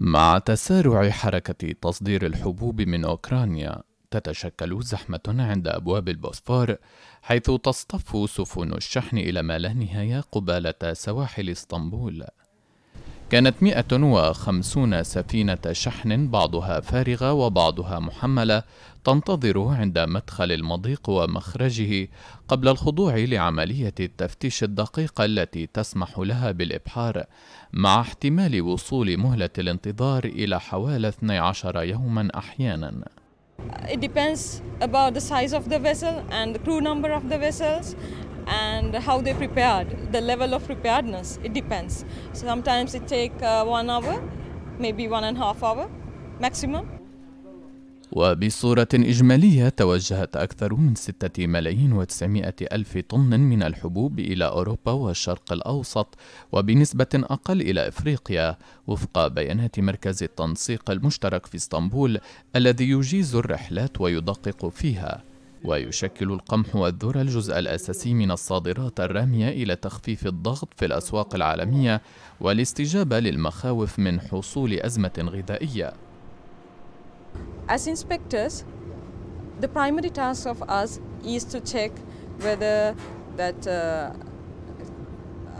مع تسارع حركة تصدير الحبوب من أوكرانيا تتشكل زحمة عند أبواب البوسفور حيث تصطف سفن الشحن إلى ما لا نهاية قبالة سواحل اسطنبول كانت 150 سفينة شحن بعضها فارغة وبعضها محملة تنتظر عند مدخل المضيق ومخرجه قبل الخضوع لعملية التفتيش الدقيقة التي تسمح لها بالإبحار مع احتمال وصول مهلة الانتظار إلى حوالي 12 يوما أحيانا. It depends about the size of the vessel and the crew number of the vessels and how they prepared, the level of preparedness, it depends. Sometimes it takes uh, one hour, maybe one and a half hour maximum. وبصورة إجمالية توجهت أكثر من ستة ملايين وتسعمائة ألف طن من الحبوب إلى أوروبا والشرق الأوسط وبنسبة أقل إلى إفريقيا وفق بيانات مركز التنسيق المشترك في اسطنبول الذي يجيز الرحلات ويدقق فيها ويشكل القمح والذرة الجزء الأساسي من الصادرات الرامية إلى تخفيف الضغط في الأسواق العالمية والاستجابة للمخاوف من حصول أزمة غذائية. As inspectors, the primary task of us is to check whether that uh,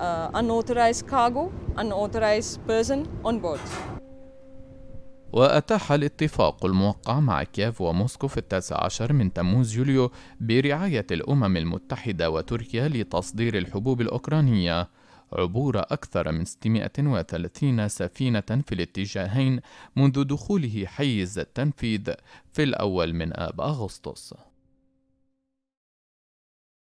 uh, unauthorized cargo, unauthorized person on board. وأتاح الاتفاق الموقع مع كييف وموسكو في التاسع عشر من تموز يوليو برعاية الأمم المتحدة وتركيا لتصدير الحبوب الأوكرانية عبور أكثر من 630 سفينة في الاتجاهين منذ دخوله حيز التنفيذ في الأول من آب أغسطس